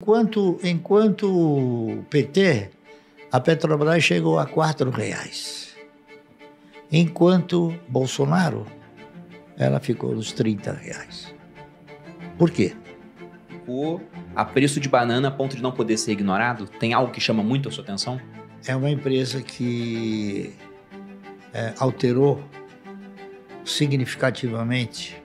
Enquanto, enquanto PT, a Petrobras chegou a R$ reais. Enquanto Bolsonaro, ela ficou nos 30 reais. Por quê? O a preço de banana a ponto de não poder ser ignorado? Tem algo que chama muito a sua atenção? É uma empresa que é, alterou significativamente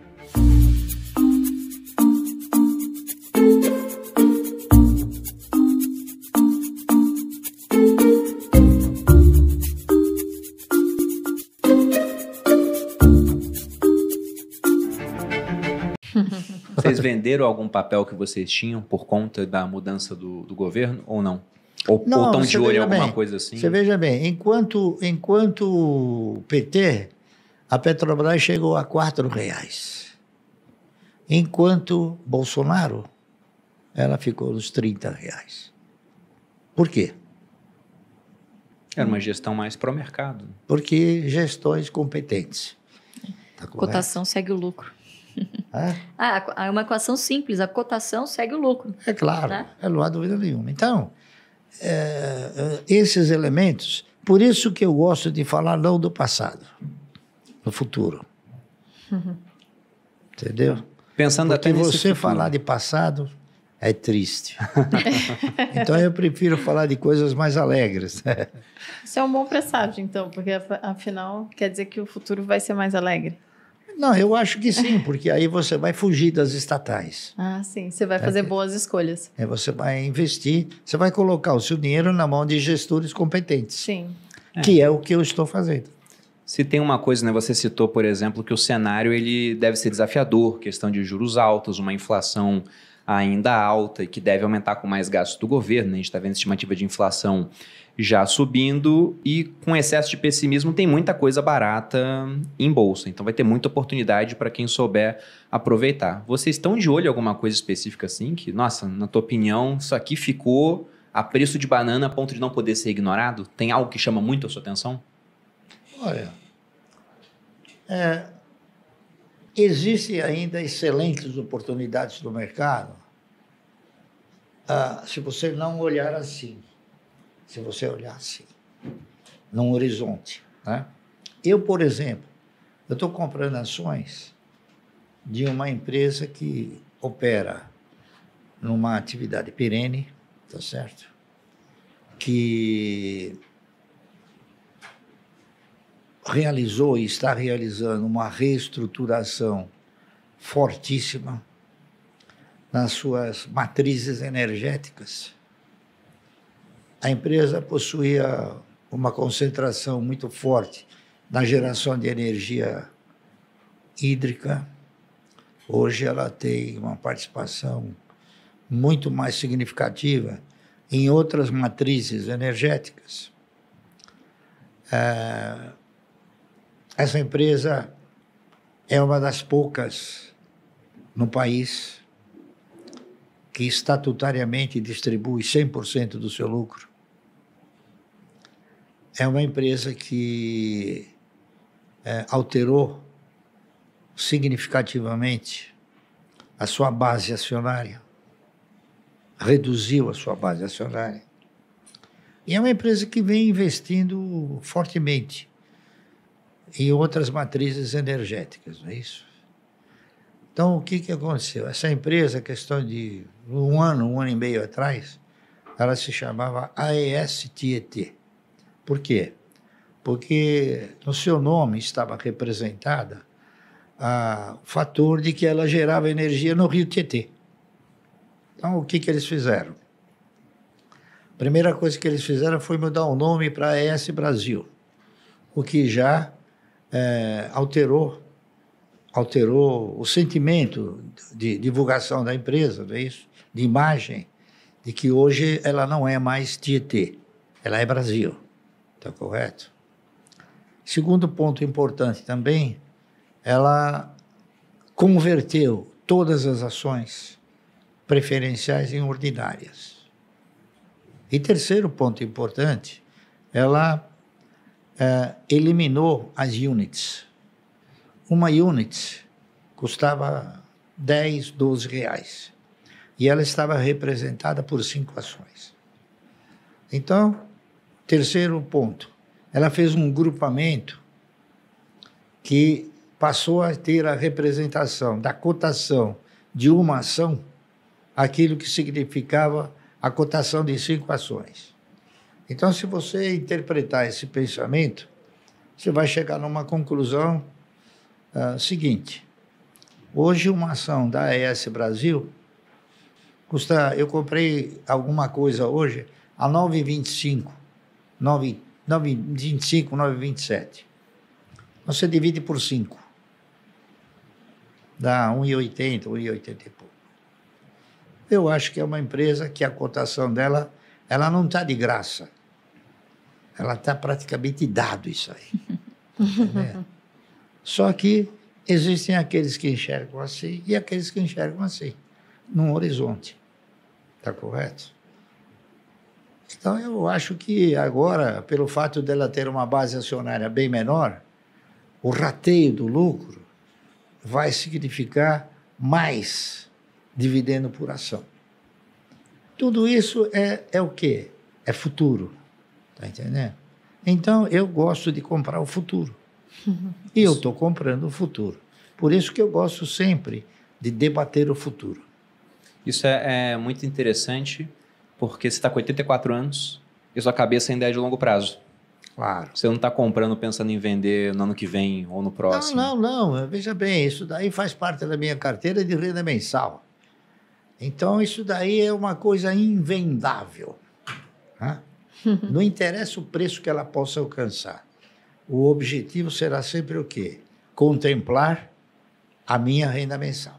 Vocês venderam algum papel que vocês tinham por conta da mudança do, do governo ou não? Ou, não, tão de olho em alguma bem, coisa assim? Você veja bem, enquanto, enquanto PT, a Petrobras chegou a R$ reais. Enquanto Bolsonaro, ela ficou nos 30 reais. Por quê? Era uma gestão mais para o mercado. Porque gestões competentes. Tá Cotação segue o lucro. é? Ah, é, é uma equação simples, a cotação segue o lucro. É claro, né? é, não há dúvida nenhuma. Então, é, é, esses elementos, por isso que eu gosto de falar não do passado, do futuro. Uhum. Entendeu? Pensando Porque até você futuro. falar de passado é triste. então eu prefiro falar de coisas mais alegres. Isso é um bom presságio, então, porque afinal quer dizer que o futuro vai ser mais alegre. Não, eu acho que sim, porque aí você vai fugir das estatais. Ah, sim. Você vai é fazer boas escolhas. É, você vai investir, você vai colocar o seu dinheiro na mão de gestores competentes. Sim. É. Que é o que eu estou fazendo. Se tem uma coisa, né? Você citou, por exemplo, que o cenário ele deve ser desafiador, questão de juros altos, uma inflação ainda alta e que deve aumentar com mais gastos do governo. Né? A gente está vendo estimativa de inflação já subindo e com excesso de pessimismo tem muita coisa barata em bolsa. Então vai ter muita oportunidade para quem souber aproveitar. Vocês estão de olho em alguma coisa específica assim que, nossa, na tua opinião, isso aqui ficou a preço de banana a ponto de não poder ser ignorado? Tem algo que chama muito a sua atenção? Olha, é, existem ainda excelentes oportunidades no mercado ah, se você não olhar assim se você olhar assim, num horizonte. Né? Eu, por exemplo, eu estou comprando ações de uma empresa que opera numa atividade perene, tá certo? Que realizou e está realizando uma reestruturação fortíssima nas suas matrizes energéticas a empresa possuía uma concentração muito forte na geração de energia hídrica. Hoje ela tem uma participação muito mais significativa em outras matrizes energéticas. É, essa empresa é uma das poucas no país que estatutariamente distribui 100% do seu lucro é uma empresa que é, alterou significativamente a sua base acionária, reduziu a sua base acionária. E é uma empresa que vem investindo fortemente em outras matrizes energéticas, não é isso? Então, o que, que aconteceu? Essa empresa, questão de um ano, um ano e meio atrás, ela se chamava AES-TET. Por quê? Porque no seu nome estava representada ah, o fator de que ela gerava energia no rio Tietê. Então, o que, que eles fizeram? A primeira coisa que eles fizeram foi mudar o nome para ES Brasil, o que já é, alterou alterou o sentimento de divulgação da empresa, não é isso? De imagem, de que hoje ela não é mais Tietê, ela é Brasil. Está correto? Segundo ponto importante também, ela converteu todas as ações preferenciais em ordinárias. E terceiro ponto importante, ela é, eliminou as units. Uma unit custava 10, 12 reais. E ela estava representada por cinco ações. Então, Terceiro ponto, ela fez um grupamento que passou a ter a representação da cotação de uma ação, aquilo que significava a cotação de cinco ações. Então, se você interpretar esse pensamento, você vai chegar numa conclusão uh, seguinte. Hoje, uma ação da AES Brasil custa. Eu comprei alguma coisa hoje a 9,25 9,25, 9,27. Você divide por 5. Dá 1,80, 1,80 e pouco. Eu acho que é uma empresa que a cotação dela, ela não está de graça. Ela está praticamente dado isso aí. Tá Só que existem aqueles que enxergam assim e aqueles que enxergam assim, num horizonte. Está correto? Então, eu acho que agora, pelo fato dela ter uma base acionária bem menor, o rateio do lucro vai significar mais dividendo por ação. Tudo isso é, é o quê? É futuro. Está entendendo? Então, eu gosto de comprar o futuro. E eu estou comprando o futuro. Por isso que eu gosto sempre de debater o futuro. Isso é, é muito interessante porque você está com 84 anos e sua cabeça ainda é de longo prazo. Claro. Você não está comprando pensando em vender no ano que vem ou no próximo. Não, não, não. Veja bem, isso daí faz parte da minha carteira de renda mensal. Então, isso daí é uma coisa invendável. Né? não interessa o preço que ela possa alcançar. O objetivo será sempre o quê? Contemplar a minha renda mensal.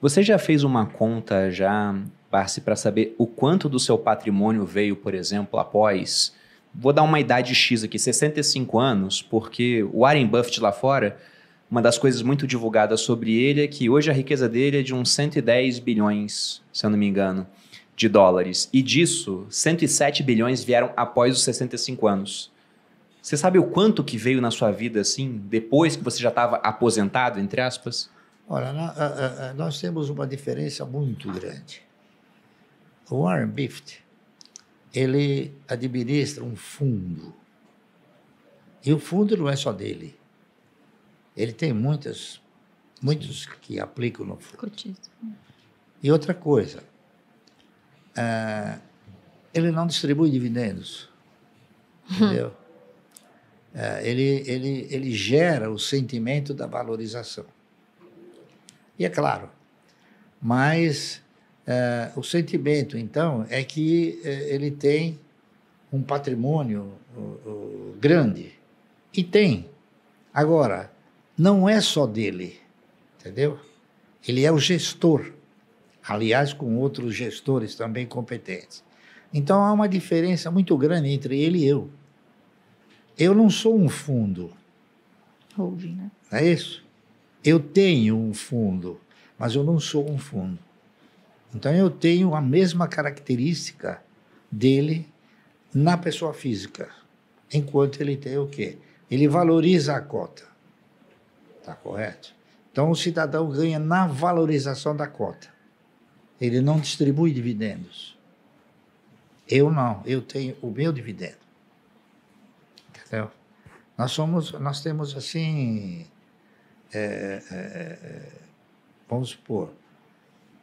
Você já fez uma conta já Passe para saber o quanto do seu patrimônio veio, por exemplo, após. Vou dar uma idade X aqui, 65 anos, porque o Warren Buffett lá fora, uma das coisas muito divulgadas sobre ele é que hoje a riqueza dele é de uns 110 bilhões, se eu não me engano, de dólares. E disso, 107 bilhões vieram após os 65 anos. Você sabe o quanto que veio na sua vida assim, depois que você já estava aposentado, entre aspas? Olha, nós temos uma diferença muito grande. O Warren Buffett, ele administra um fundo. E o fundo não é só dele. Ele tem muitas, muitos que aplicam no fundo. E outra coisa, uh, ele não distribui dividendos. Hum. Entendeu? Uh, ele, ele, ele gera o sentimento da valorização. E é claro, mas é, o sentimento, então, é que é, ele tem um patrimônio grande. E tem. Agora, não é só dele, entendeu? Ele é o gestor, aliás, com outros gestores também competentes. Então, há uma diferença muito grande entre ele e eu. Eu não sou um fundo. Ouvi, né? É isso? Eu tenho um fundo, mas eu não sou um fundo. Então eu tenho a mesma característica dele na pessoa física, enquanto ele tem o quê? Ele valoriza a cota. Tá correto? Então o cidadão ganha na valorização da cota. Ele não distribui dividendos. Eu não, eu tenho o meu dividendo. Entendeu? Nós somos, nós temos assim, é, é, é vamos supor,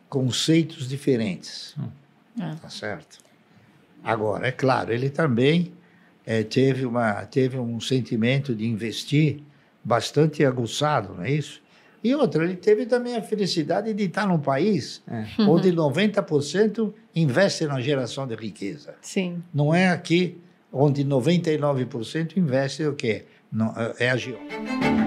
conceitos diferentes. Hum. É. Tá certo? Agora, é claro, ele também é, teve, uma, teve um sentimento de investir bastante aguçado, não é isso? E outra, ele teve também a felicidade de estar num país é. Uhum. onde 90% investe na geração de riqueza. Sim. Não é aqui onde 99% investe o quê? Não, é, é a